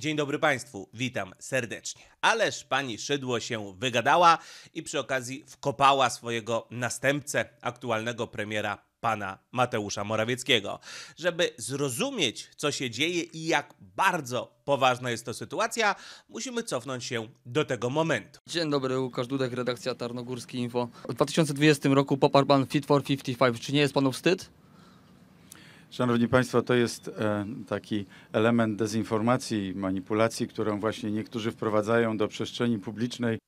Dzień dobry Państwu, witam serdecznie. Ależ pani Szydło się wygadała i przy okazji wkopała swojego następcę, aktualnego premiera pana Mateusza Morawieckiego. Żeby zrozumieć, co się dzieje i jak bardzo poważna jest to sytuacja, musimy cofnąć się do tego momentu. Dzień dobry, Łukasz Dudek, redakcja Tarnogórski Info. W 2020 roku poparł pan Fit for 55. Czy nie jest panu wstyd? Szanowni Państwo, to jest e, taki element dezinformacji, manipulacji, którą właśnie niektórzy wprowadzają do przestrzeni publicznej.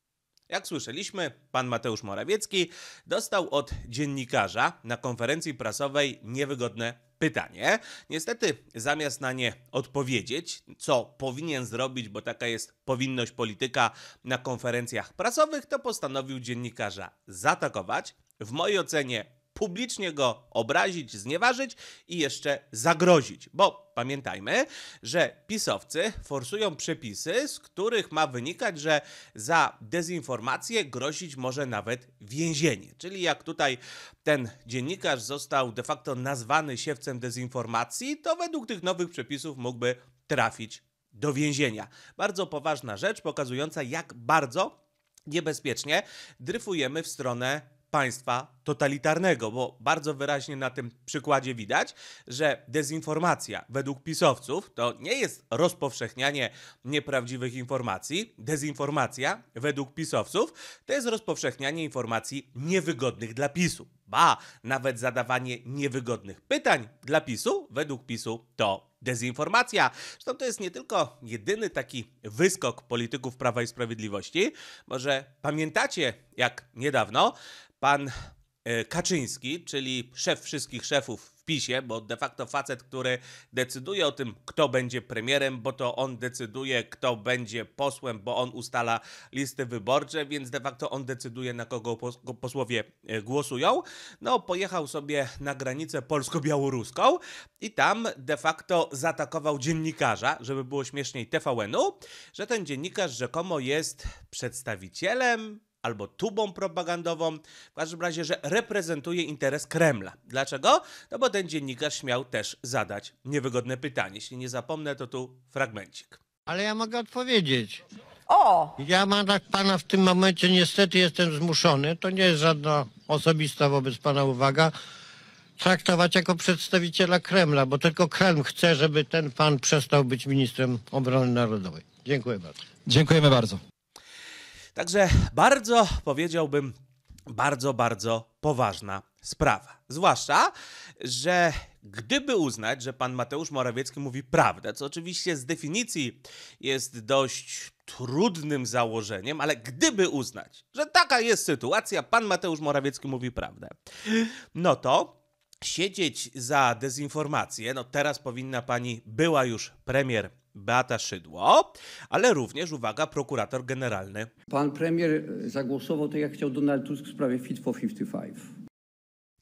Jak słyszeliśmy, pan Mateusz Morawiecki dostał od dziennikarza na konferencji prasowej niewygodne pytanie. Niestety, zamiast na nie odpowiedzieć, co powinien zrobić, bo taka jest powinność polityka na konferencjach prasowych, to postanowił dziennikarza zaatakować. W mojej ocenie publicznie go obrazić, znieważyć i jeszcze zagrozić. Bo pamiętajmy, że pisowcy forsują przepisy, z których ma wynikać, że za dezinformację grozić może nawet więzienie. Czyli jak tutaj ten dziennikarz został de facto nazwany siewcem dezinformacji, to według tych nowych przepisów mógłby trafić do więzienia. Bardzo poważna rzecz, pokazująca jak bardzo niebezpiecznie dryfujemy w stronę państwa totalitarnego, bo bardzo wyraźnie na tym przykładzie widać, że dezinformacja według pisowców to nie jest rozpowszechnianie nieprawdziwych informacji. Dezinformacja według pisowców to jest rozpowszechnianie informacji niewygodnych dla PiSu. Ba, nawet zadawanie niewygodnych pytań dla PiSu według PiSu to dezinformacja. Zresztą to jest nie tylko jedyny taki wyskok polityków Prawa i Sprawiedliwości. Może pamiętacie, jak niedawno pan e, Kaczyński, czyli szef wszystkich szefów PiSie, bo de facto facet, który decyduje o tym, kto będzie premierem, bo to on decyduje, kto będzie posłem, bo on ustala listy wyborcze, więc de facto on decyduje, na kogo posłowie e, głosują. No, pojechał sobie na granicę polsko-białoruską i tam de facto zaatakował dziennikarza, żeby było śmieszniej TVN-u, że ten dziennikarz rzekomo jest przedstawicielem albo tubą propagandową, w każdym razie, że reprezentuje interes Kremla. Dlaczego? No bo ten dziennikarz śmiał też zadać niewygodne pytanie. Jeśli nie zapomnę, to tu fragmencik. Ale ja mogę odpowiedzieć. O! Ja mam tak pana w tym momencie, niestety jestem zmuszony, to nie jest żadna osobista wobec pana uwaga, traktować jako przedstawiciela Kremla, bo tylko Kreml chce, żeby ten pan przestał być ministrem obrony narodowej. Dziękuję bardzo. Dziękujemy bardzo. Także bardzo, powiedziałbym, bardzo, bardzo poważna sprawa. Zwłaszcza, że gdyby uznać, że pan Mateusz Morawiecki mówi prawdę, co oczywiście z definicji jest dość trudnym założeniem, ale gdyby uznać, że taka jest sytuacja, pan Mateusz Morawiecki mówi prawdę, no to siedzieć za dezinformację, no teraz powinna pani była już premier Beata Szydło, ale również, uwaga, prokurator generalny. Pan premier zagłosował tak, jak chciał Donald Tusk w sprawie Fit for 55.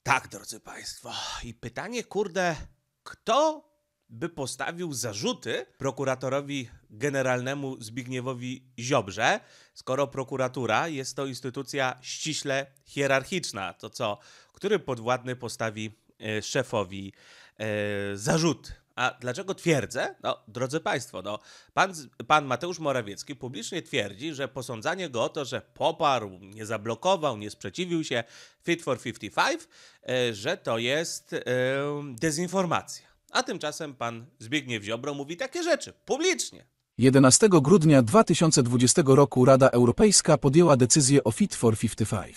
Tak, drodzy Państwo. I pytanie, kurde, kto by postawił zarzuty prokuratorowi generalnemu Zbigniewowi Ziobrze, skoro prokuratura jest to instytucja ściśle hierarchiczna. To co, który podwładny postawi e, szefowi e, zarzut? A dlaczego twierdzę? No, drodzy Państwo, no, pan, pan Mateusz Morawiecki publicznie twierdzi, że posądzanie go o to, że poparł, nie zablokował, nie sprzeciwił się Fit for 55, e, że to jest e, dezinformacja. A tymczasem pan Zbigniew Ziobro mówi takie rzeczy publicznie. 11 grudnia 2020 roku Rada Europejska podjęła decyzję o Fit for 55.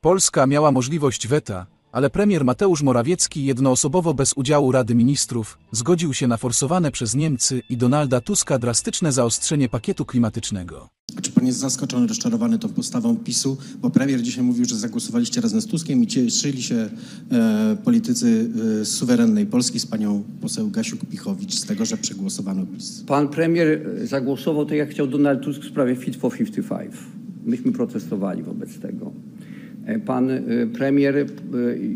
Polska miała możliwość weta, ale premier Mateusz Morawiecki jednoosobowo bez udziału Rady Ministrów zgodził się na forsowane przez Niemcy i Donalda Tuska drastyczne zaostrzenie pakietu klimatycznego. Czy pan jest zaskoczony, rozczarowany tą postawą PiSu? Bo premier dzisiaj mówił, że zagłosowaliście razem z Tuskiem i cieszyli się e, politycy e, suwerennej Polski z panią poseł Gasiuk-Pichowicz z tego, że przegłosowano PiS. Pan premier e, zagłosował tak, jak chciał Donald Tusk w sprawie Fit for 55. Myśmy protestowali wobec tego. Pan y, premier y,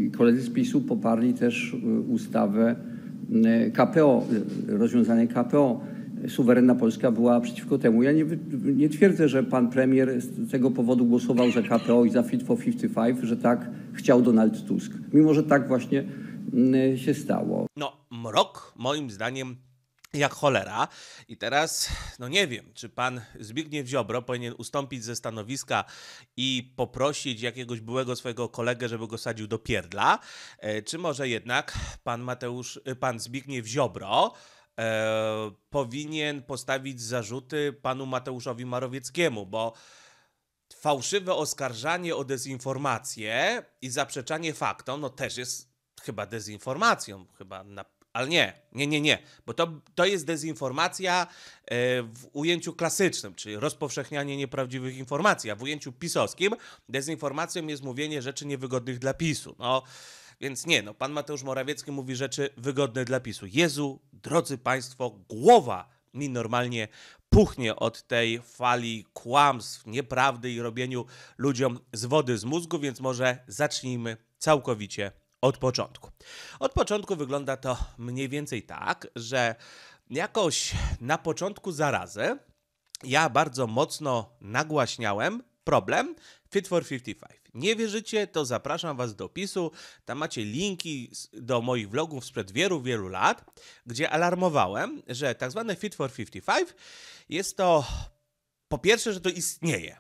i koledzy z PiSu poparli też y, ustawę KPO, rozwiązanie KPO. Suwerenna Polska była przeciwko temu. Ja nie, nie twierdzę, że pan premier z tego powodu głosował za KPO i za Fit for 55, że tak chciał Donald Tusk. Mimo, że tak właśnie się stało. No, mrok moim zdaniem jak cholera. I teraz, no nie wiem, czy pan Zbigniew Ziobro powinien ustąpić ze stanowiska i poprosić jakiegoś byłego swojego kolegę, żeby go sadził do pierdla, e, czy może jednak pan Mateusz, e, pan Zbigniew Ziobro e, powinien postawić zarzuty panu Mateuszowi Marowieckiemu, bo fałszywe oskarżanie o dezinformację i zaprzeczanie faktom, no też jest chyba dezinformacją, chyba na ale nie, nie, nie, nie, bo to, to jest dezinformacja e, w ujęciu klasycznym, czyli rozpowszechnianie nieprawdziwych informacji, a w ujęciu pisowskim dezinformacją jest mówienie rzeczy niewygodnych dla PiSu. No, więc nie, no, pan Mateusz Morawiecki mówi rzeczy wygodne dla PiSu. Jezu, drodzy Państwo, głowa mi normalnie puchnie od tej fali kłamstw, nieprawdy i robieniu ludziom z wody z mózgu, więc może zacznijmy całkowicie od początku. Od początku wygląda to mniej więcej tak, że jakoś na początku zarazy ja bardzo mocno nagłaśniałem problem Fit for 55. Nie wierzycie, to zapraszam Was do opisu. Tam macie linki do moich vlogów sprzed wielu, wielu lat, gdzie alarmowałem, że tak zwane Fit for 55 jest to po pierwsze, że to istnieje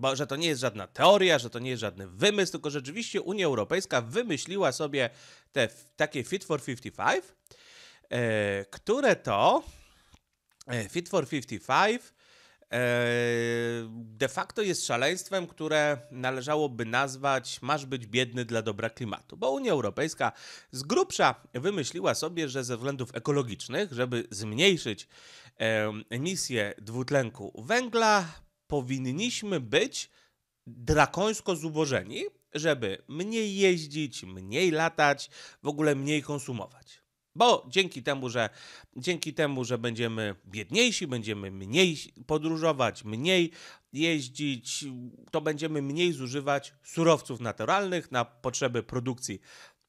bo że to nie jest żadna teoria, że to nie jest żaden wymysł, tylko rzeczywiście Unia Europejska wymyśliła sobie te takie Fit for 55, yy, e, które to e, Fit for 55 e, de facto jest szaleństwem, które należałoby nazwać masz być biedny dla dobra klimatu, bo Unia Europejska z grubsza wymyśliła sobie, że ze względów ekologicznych, żeby zmniejszyć emisję dwutlenku węgla, powinniśmy być drakońsko zubożeni, żeby mniej jeździć, mniej latać, w ogóle mniej konsumować. Bo dzięki temu, że, dzięki temu, że będziemy biedniejsi, będziemy mniej podróżować, mniej jeździć, to będziemy mniej zużywać surowców naturalnych na potrzeby produkcji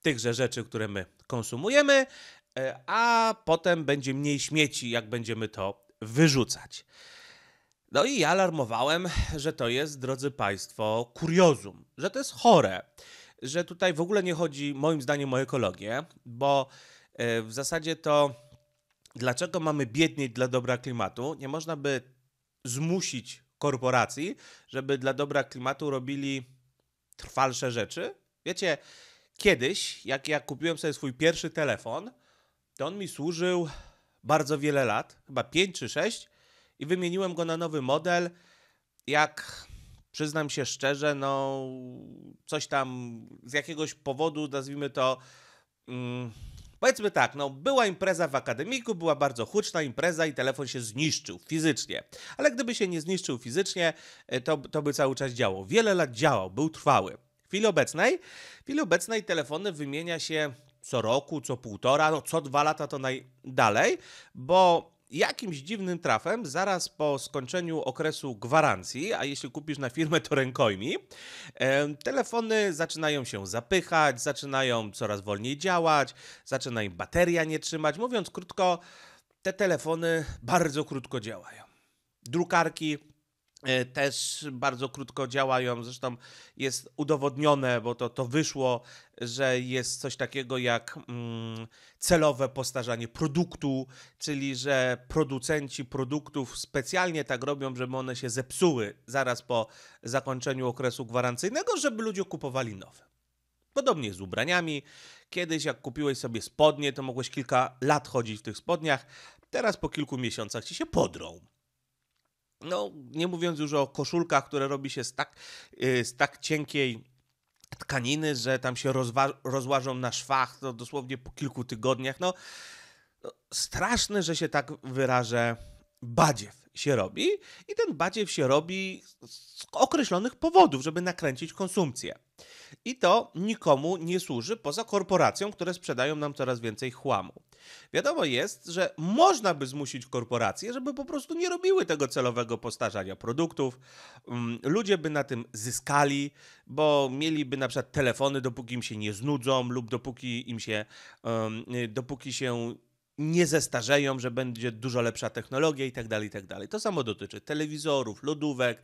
tychże rzeczy, które my konsumujemy, e, a potem będzie mniej śmieci, jak będziemy to wyrzucać. No i ja alarmowałem, że to jest, drodzy Państwo, kuriozum, że to jest chore, że tutaj w ogóle nie chodzi, moim zdaniem, o ekologię, bo e, w zasadzie to dlaczego mamy biednieć dla dobra klimatu? Nie można by zmusić korporacji, żeby dla dobra klimatu robili trwalsze rzeczy? Wiecie, kiedyś, jak ja kupiłem sobie swój pierwszy telefon, to on mi służył bardzo wiele lat, chyba 5 czy 6 i wymieniłem go na nowy model. Jak przyznam się szczerze, no coś tam z jakiegoś powodu, nazwijmy to. Mm, powiedzmy tak, no była impreza w akademiku, była bardzo huczna impreza i telefon się zniszczył fizycznie. Ale gdyby się nie zniszczył fizycznie, e, to, to by cały czas działał. Wiele lat działał, był trwały. W chwili obecnej, w chwili obecnej telefony wymienia się co roku, co półtora, no co dwa lata to najdalej, bo jakimś dziwnym trafem, zaraz po skończeniu okresu gwarancji, a jeśli kupisz na firmę, to rękojmi, telefony zaczynają się zapychać, zaczynają coraz wolniej działać, zaczyna im bateria nie trzymać. Mówiąc krótko, te telefony bardzo krótko działają. Drukarki E, też bardzo krótko działają. Zresztą jest udowodnione, bo to, to wyszło, że jest coś takiego jak mm, celowe postarzanie produktu, czyli że producenci produktów specjalnie tak robią, żeby one się zepsuły zaraz po zakończeniu okresu gwarancyjnego, żeby ludzie kupowali nowe. Podobnie z ubraniami. Kiedyś, jak kupiłeś sobie spodnie, to mogłeś kilka lat chodzić w tych spodniach. Teraz po kilku miesiącach ci się podrą. No, nie mówiąc już o koszulkach, które robi się z tak, y, z tak cienkiej tkaniny, że tam się rozwa- rozłażą na szwach to dosłownie po kilku tygodniach. No, no, że się tak wyrażę, badziew się robi i ten badziew się robi z określonych powodów, żeby nakręcić konsumpcję. I to nikomu nie służy poza korporacjom, które sprzedają nam coraz więcej chłamu. Wiadomo jest, że można by zmusić korporacje, żeby po prostu nie robiły tego celowego postarzania produktów. Mm, ludzie by na tym zyskali, bo mieliby na przykład telefony, dopóki im się nie znudzą lub dopóki im się, y, dopóki się nie zestarzeją, że będzie dużo lepsza technologia i tak dalej, i tak dalej. To samo dotyczy telewizorów, lodówek,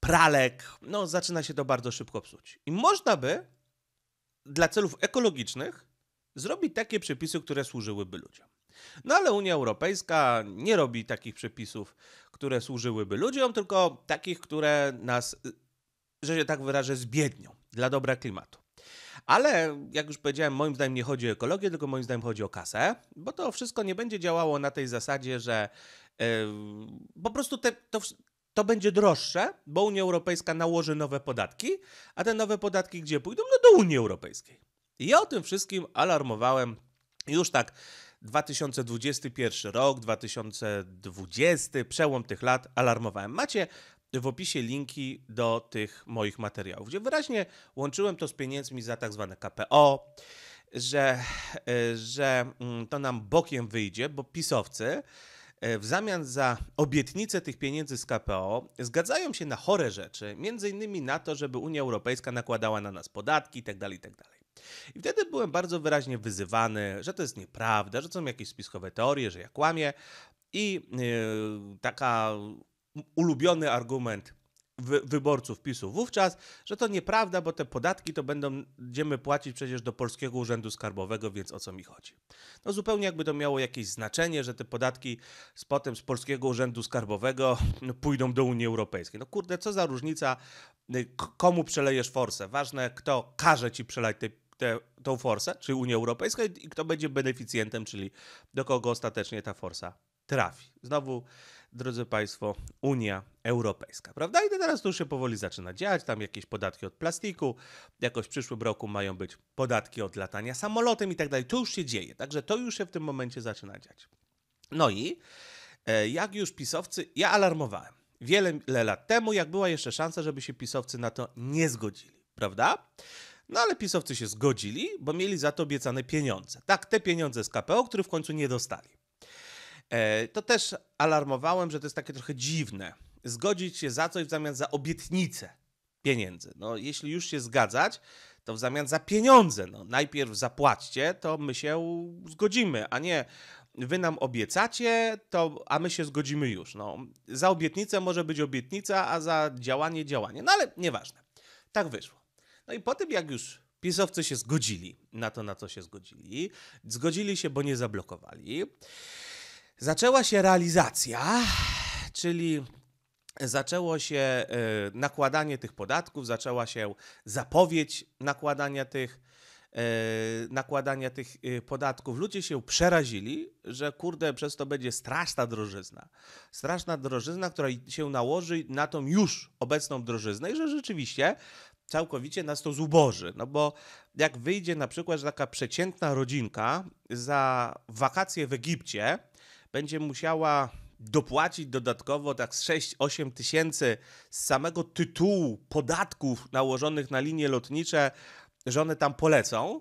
pralek. No, zaczyna się to bardzo szybko psuć. I można by dla celów ekologicznych zrobić takie przepisy, które służyłyby ludziom. No ale Unia Europejska nie robi takich przepisów, które służyłyby ludziom, tylko takich, które nas, że się tak wyrażę, zbiednią dla dobra klimatu. Ale jak już powiedziałem, moim zdaniem nie chodzi o ekologię, tylko moim zdaniem chodzi o kasę, bo to wszystko nie będzie działało na tej zasadzie, że yy, po prostu te, to, to będzie droższe, bo Unia Europejska nałoży nowe podatki, a te nowe podatki gdzie pójdą? No do Unii Europejskiej. I ja o tym wszystkim alarmowałem już tak 2021 rok, 2020, przełom tych lat, alarmowałem. Macie w opisie linki do tych moich materiałów, gdzie wyraźnie łączyłem to z pieniędzmi za tak zwane KPO, że, że mm, to nam bokiem wyjdzie, bo pisowcy e, w zamian za obietnicę tych pieniędzy z KPO zgadzają się na chore rzeczy, między innymi na to, żeby Unia Europejska nakładała na nas podatki itd., tak itd. Tak i wtedy byłem bardzo wyraźnie wyzywany, że to jest nieprawda, że są jakieś spiskowe teorie, że ja kłamię. I yy, taka ulubiony argument wy wyborców PiSu wówczas, że to nieprawda, bo te podatki to będą, będziemy płacić przecież do Polskiego Urzędu Skarbowego, więc o co mi chodzi? No zupełnie jakby to miało jakieś znaczenie, że te podatki z potem z Polskiego Urzędu Skarbowego no, pójdą do Unii Europejskiej. No kurde, co za różnica, e, komu przelejesz forsę? Ważne, kto każe ci przelać te te, tą forsę, czyli Unię Europejską i kto będzie beneficjentem, czyli do kogo ostatecznie ta forsa trafi. Znowu, drodzy Państwo, Unia Europejska, prawda? I teraz to już się powoli zaczyna dziać, tam jakieś podatki od plastiku, jakoś w przyszłym roku mają być podatki od latania samolotem i tak dalej. To już się dzieje, także to już się w tym momencie zaczyna dziać. No i e, jak już pisowcy, ja alarmowałem wiele lat temu, jak była jeszcze szansa, żeby się pisowcy na to nie zgodzili, prawda? No ale pisowcy się zgodzili, bo mieli za to obiecane pieniądze. Tak, te pieniądze z KPO, które w końcu nie dostali. E, to też alarmowałem, że to jest takie trochę dziwne. Zgodzić się za coś w zamian za obietnicę pieniędzy. No, jeśli już się zgadzać, to w zamian za pieniądze. No, najpierw zapłaćcie, to my się zgodzimy, a nie wy nam obiecacie, to, a my się zgodzimy już. No, za obietnicę może być obietnica, a za działanie działanie. No ale nieważne. Tak wyszło. No i po tym, jak już pisowcy się zgodzili na to, na co się zgodzili, zgodzili się, bo nie zablokowali, zaczęła się realizacja, czyli zaczęło się e, nakładanie tych podatków, zaczęła się zapowiedź nakładania tych e, nakładania tych e, podatków. Ludzie się przerazili, że kurde, przez to będzie straszna drożyzna. Straszna drożyzna, która się nałoży na tą już obecną drożyznę i że rzeczywiście całkowicie nas to zuboży. No bo jak wyjdzie na przykład, że taka przeciętna rodzinka za wakacje w Egipcie będzie musiała dopłacić dodatkowo tak 6-8 tysięcy z samego tytułu podatków nałożonych na linie lotnicze, że one tam polecą.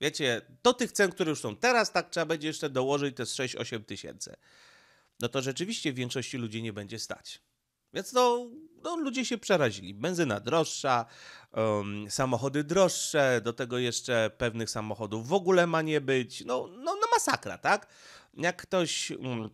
Wiecie, do tych cen, które już są teraz, tak trzeba będzie jeszcze dołożyć te 6-8 tysięcy. No to rzeczywiście w większości ludzi nie będzie stać. Więc to no, no, ludzie się przerazili. Benzyna droższa, um, samochody droższe, do tego jeszcze pewnych samochodów w ogóle ma nie być. No, no, no masakra, tak? Jak ktoś. Um,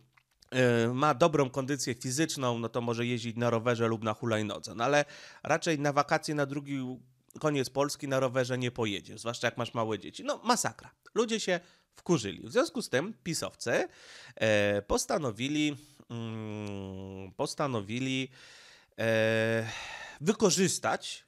ma dobrą kondycję fizyczną, no to może jeździć na rowerze lub na hulajnodze, no ale raczej na wakacje na drugi koniec Polski na rowerze nie pojedzie, zwłaszcza jak masz małe dzieci. No masakra. Ludzie się wkurzyli. W związku z tym pisowcy e, postanowili mm, postanowili E, wykorzystać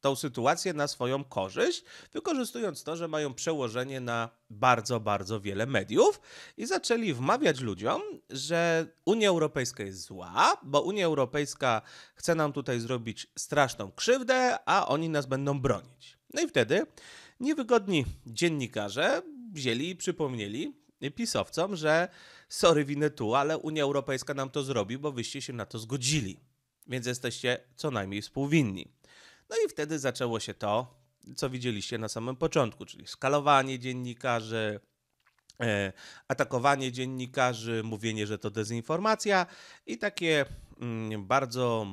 tą sytuację na swoją korzyść, wykorzystując to, że mają przełożenie na bardzo, bardzo wiele mediów i zaczęli wmawiać ludziom, że Unia Europejska jest zła, bo Unia Europejska chce nam tutaj zrobić straszną krzywdę, a oni nas będą bronić. No i wtedy niewygodni dziennikarze wzięli i przypomnieli pisowcom, że sorry tu, ale Unia Europejska nam to zrobi, bo wyście się na to zgodzili więc jesteście co najmniej współwinni. No i wtedy zaczęło się to, co widzieliście na samym początku, czyli skalowanie dziennikarzy, e, atakowanie dziennikarzy, mówienie, że to dezinformacja i takie mm, bardzo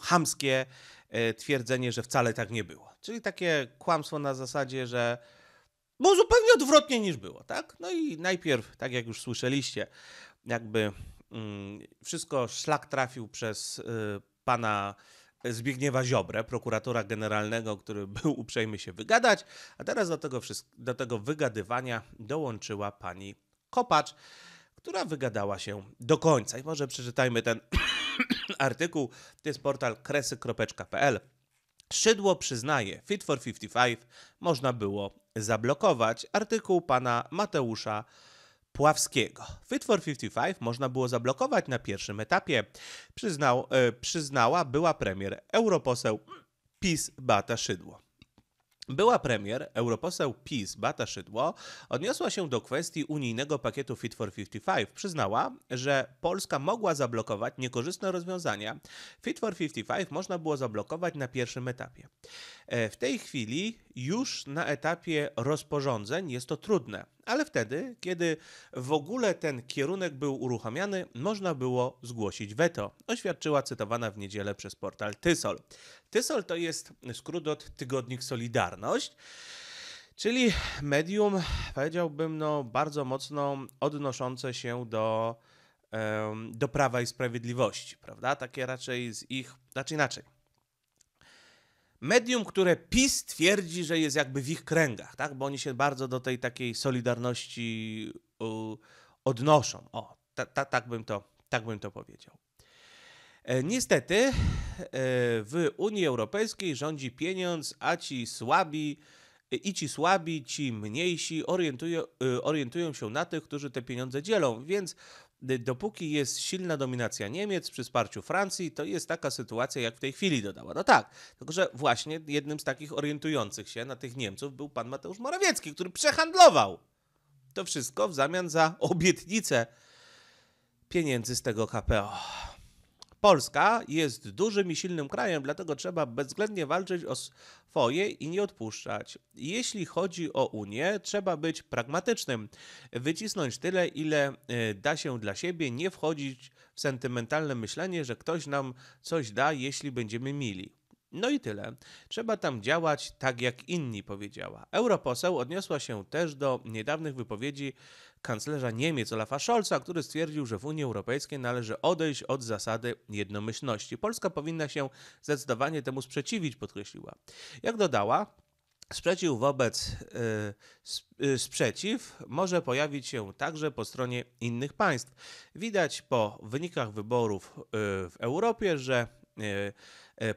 hamskie e, twierdzenie, że wcale tak nie było. Czyli takie kłamstwo na zasadzie, że było no, zupełnie odwrotnie niż było, tak? No i najpierw, tak jak już słyszeliście, jakby mm, wszystko szlak trafił przez y, pana Zbigniewa Ziobrę, prokuratora generalnego, który był uprzejmy się wygadać, a teraz do tego, do tego wygadywania dołączyła pani Kopacz, która wygadała się do końca. I może przeczytajmy ten artykuł. To jest portal kresy.pl. Szydło przyznaje, Fit for 55 można było zablokować. Artykuł pana Mateusza Fit for 55 można było zablokować na pierwszym etapie, przyznał, e, przyznała była premier europoseł PiS Bata Szydło. Była premier, europoseł PiS Bata Szydło odniosła się do kwestii unijnego pakietu Fit for 55. Przyznała, że Polska mogła zablokować niekorzystne rozwiązania. Fit for 55 można było zablokować na pierwszym etapie. E, w tej chwili już na etapie rozporządzeń jest to trudne, ale wtedy, kiedy w ogóle ten kierunek był uruchamiany, można było zgłosić weto, oświadczyła cytowana w niedzielę przez portal Tysol. TYSOL to jest skrót od Tygodnik Solidarność. Czyli medium, powiedziałbym, no, bardzo mocno odnoszące się do, do prawa i sprawiedliwości, prawda? Takie raczej z ich, znaczy inaczej. Medium, które PiS twierdzi, że jest jakby w ich kręgach, tak? Bo oni się bardzo do tej takiej solidarności odnoszą. O, ta, ta, tak, bym to, tak bym to powiedział. E, niestety e, w Unii Europejskiej rządzi pieniądz, a ci słabi e, i ci słabi, ci mniejsi orientują, orientują się na tych, którzy te pieniądze dzielą, więc dopóki jest silna dominacja Niemiec przy wsparciu Francji, to jest taka sytuacja, jak w tej chwili dodała. No tak, tylko że właśnie jednym z takich orientujących się na tych Niemców był pan Mateusz Morawiecki, który przehandlował to wszystko w zamian za obietnicę pieniędzy z tego KPO. Polska jest dużym i silnym krajem, dlatego trzeba bezwzględnie walczyć o swoje i nie odpuszczać. Jeśli chodzi o Unię, trzeba być pragmatycznym, wycisnąć tyle, ile e, da się dla siebie, nie wchodzić w sentymentalne myślenie, że ktoś nam coś da, jeśli będziemy mieli. No i tyle. Trzeba tam działać tak jak inni, powiedziała. Europoseł odniosła się też do niedawnych wypowiedzi kanclerza Niemiec Olafa Scholza, który stwierdził, że w Unii Europejskiej należy odejść od zasady jednomyślności. Polska powinna się zdecydowanie temu sprzeciwić, podkreśliła. Jak dodała, Sprzeciw wobec yy, sprzeciw może pojawić się także po stronie innych państw. Widać po wynikach wyborów yy, w Europie, że yy, E,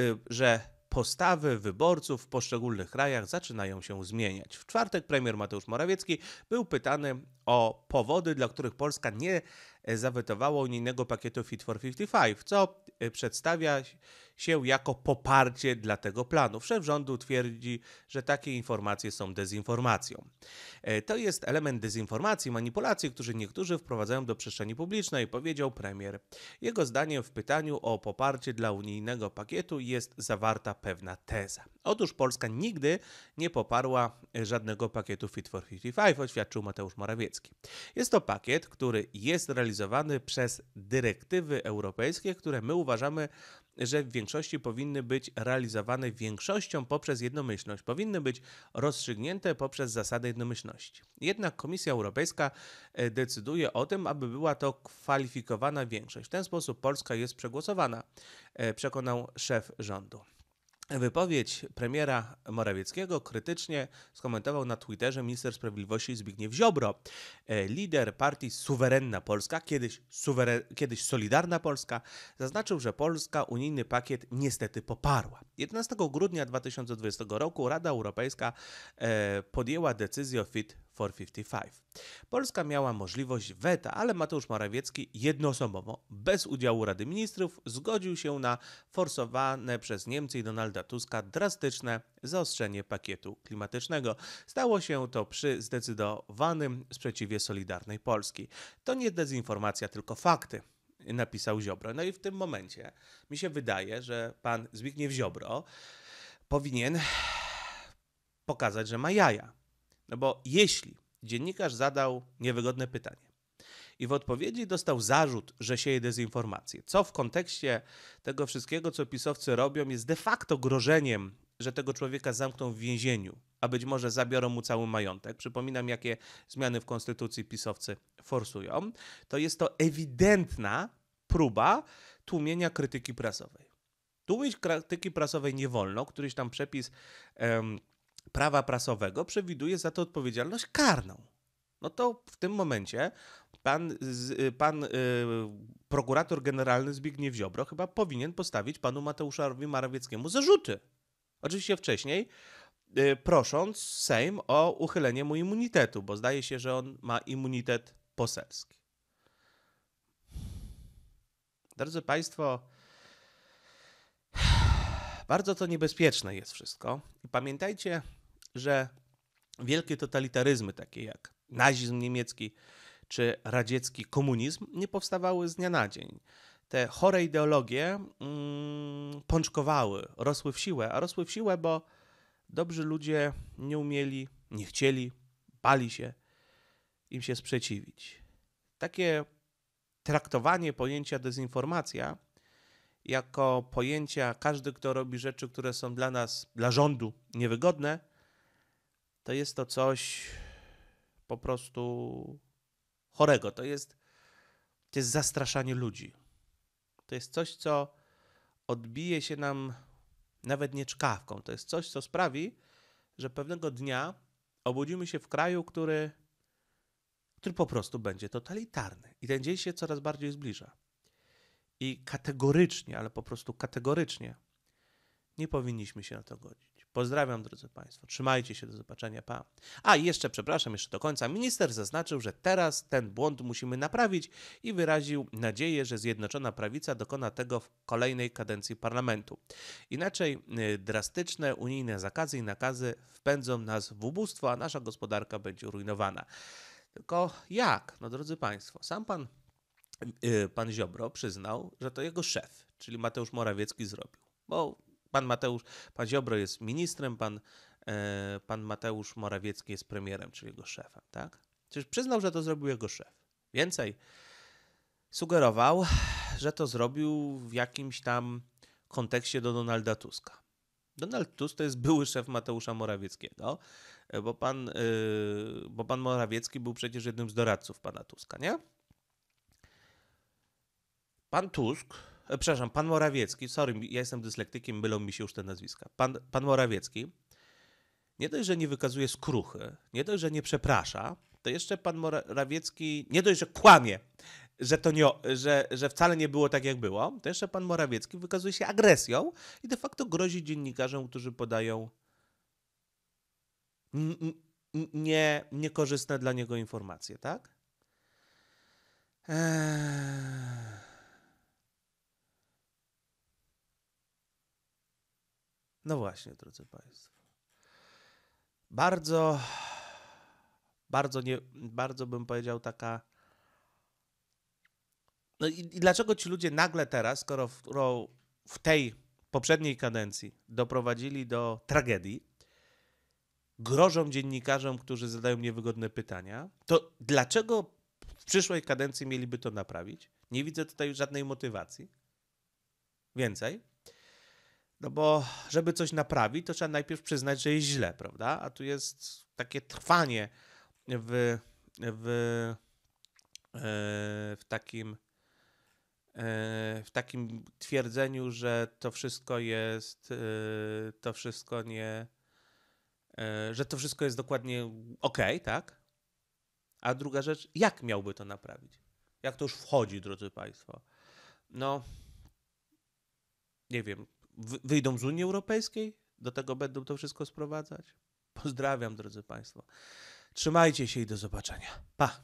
e, że postawy wyborców w poszczególnych krajach zaczynają się zmieniać. W czwartek premier Mateusz Morawiecki był pytany o powody, dla których Polska nie e, zawetowała unijnego pakietu Fit for 55, co przedstawia się jako poparcie dla tego planu. Szef rządu twierdzi, że takie informacje są dezinformacją. E, to jest element dezinformacji, manipulacji, który niektórzy wprowadzają do przestrzeni publicznej, powiedział premier. Jego zdaniem w pytaniu o poparcie dla unijnego pakietu jest zawarta pewna teza. Otóż Polska nigdy nie poparła żadnego pakietu Fit for 55, oświadczył Mateusz Morawiecki. Jest to pakiet, który jest realizowany przez dyrektywy europejskie, które my uważamy że w większości powinny być realizowane większością poprzez jednomyślność, powinny być rozstrzygnięte poprzez zasadę jednomyślności. Jednak Komisja Europejska e, decyduje o tym, aby była to kwalifikowana większość. W ten sposób Polska jest przegłosowana, e, przekonał szef rządu. Wypowiedź premiera Morawieckiego krytycznie skomentował na Twitterze minister sprawiedliwości Zbigniew Ziobro. E, lider partii Suwerenna Polska, kiedyś, suweren, kiedyś Solidarna Polska, zaznaczył, że Polska unijny pakiet niestety poparła. 11 grudnia 2020 roku Rada Europejska e, podjęła decyzję o Fit Polska miała możliwość weta, ale Mateusz Morawiecki jednoosobowo, bez udziału Rady Ministrów, zgodził się na forsowane przez Niemcy i Donalda Tuska drastyczne zaostrzenie pakietu klimatycznego. Stało się to przy zdecydowanym sprzeciwie Solidarnej Polski. To nie dezinformacja, tylko fakty napisał Ziobro. No i w tym momencie mi się wydaje, że pan Zbigniew Ziobro powinien pokazać, że ma jaja. No bo jeśli dziennikarz zadał niewygodne pytanie i w odpowiedzi dostał zarzut, że sieje dezinformację, co w kontekście tego wszystkiego, co pisowcy robią, jest de facto grożeniem, że tego człowieka zamkną w więzieniu, a być może zabiorą mu cały majątek. Przypominam, jakie zmiany w konstytucji pisowcy forsują. To jest to ewidentna próba tłumienia krytyki prasowej. Tłumić krytyki prasowej nie wolno. Któryś tam przepis. Em, prawa prasowego przewiduje za to odpowiedzialność karną. No to w tym momencie pan, y, pan yy, prokurator generalny Zbigniew Ziobro chyba powinien postawić panu Mateuszowi Morawieckiemu zarzuty. Oczywiście wcześniej yy, prosząc Sejm o uchylenie mu immunitetu, bo zdaje się, że on ma immunitet poselski. Drodzy Państwo, bardzo to niebezpieczne jest wszystko. I pamiętajcie, że wielkie totalitaryzmy, takie jak nazizm niemiecki czy radziecki komunizm, nie powstawały z dnia na dzień. Te chore ideologie mm, pączkowały, rosły w siłę, a rosły w siłę, bo dobrzy ludzie nie umieli, nie chcieli, bali się im się sprzeciwić. Takie traktowanie pojęcia dezinformacja jako pojęcia każdy, kto robi rzeczy, które są dla nas, dla rządu niewygodne, to jest to coś po prostu chorego. To jest, to jest zastraszanie ludzi. To jest coś, co odbije się nam nawet nie czkawką. To jest coś, co sprawi, że pewnego dnia obudzimy się w kraju, który, który po prostu będzie totalitarny. I ten dzień się coraz bardziej zbliża. I kategorycznie, ale po prostu kategorycznie nie powinniśmy się na to godzić. Pozdrawiam, drodzy Państwo. Trzymajcie się, do zobaczenia, pa. A jeszcze, przepraszam, jeszcze do końca. Minister zaznaczył, że teraz ten błąd musimy naprawić i wyraził nadzieję, że Zjednoczona Prawica dokona tego w kolejnej kadencji parlamentu. Inaczej y, drastyczne unijne zakazy i nakazy wpędzą nas w ubóstwo, a nasza gospodarka będzie rujnowana. Tylko jak? No drodzy Państwo, sam pan, y, pan Ziobro przyznał, że to jego szef, czyli Mateusz Morawiecki zrobił. Bo Pan Mateusz, pan Ziobro jest ministrem, pan, e, pan Mateusz Morawiecki jest premierem, czyli jego szefem, tak? Czyż przyznał, że to zrobił jego szef. Więcej, sugerował, że to zrobił w jakimś tam kontekście do Donalda Tuska. Donald Tusk to jest były szef Mateusza Morawieckiego, e, bo pan, e, bo pan Morawiecki był przecież jednym z doradców pana Tuska, nie? Pan Tusk E, przepraszam, pan Morawiecki, sorry, ja jestem dyslektykiem, mylą mi się już te nazwiska. Pan, pan Morawiecki nie dość, że nie wykazuje skruchy, nie dość, że nie przeprasza, to jeszcze pan Morawiecki nie dość, że kłamie, że, to nie, że, że wcale nie było tak, jak było, to jeszcze pan Morawiecki wykazuje się agresją i de facto grozi dziennikarzom, którzy podają nie, niekorzystne dla niego informacje, tak? Eee... No właśnie, drodzy Państwo. Bardzo, bardzo, nie, bardzo bym powiedział taka. No i, i dlaczego ci ludzie nagle teraz, skoro w, w tej poprzedniej kadencji doprowadzili do tragedii, grożą dziennikarzom, którzy zadają niewygodne pytania, to dlaczego w przyszłej kadencji mieliby to naprawić? Nie widzę tutaj żadnej motywacji. Więcej. No bo żeby coś naprawić, to trzeba najpierw przyznać, że jest źle, prawda? A tu jest takie trwanie w, w, e, w takim e, w takim twierdzeniu, że to wszystko jest, e, to wszystko nie, że to wszystko jest dokładnie ok, tak? A druga rzecz, jak miałby to naprawić? Jak to już wchodzi, drodzy Państwo? No, nie wiem, wyjdą z Unii Europejskiej, do tego będą to wszystko sprowadzać. Pozdrawiam, drodzy Państwo. Trzymajcie się i do zobaczenia. Pa!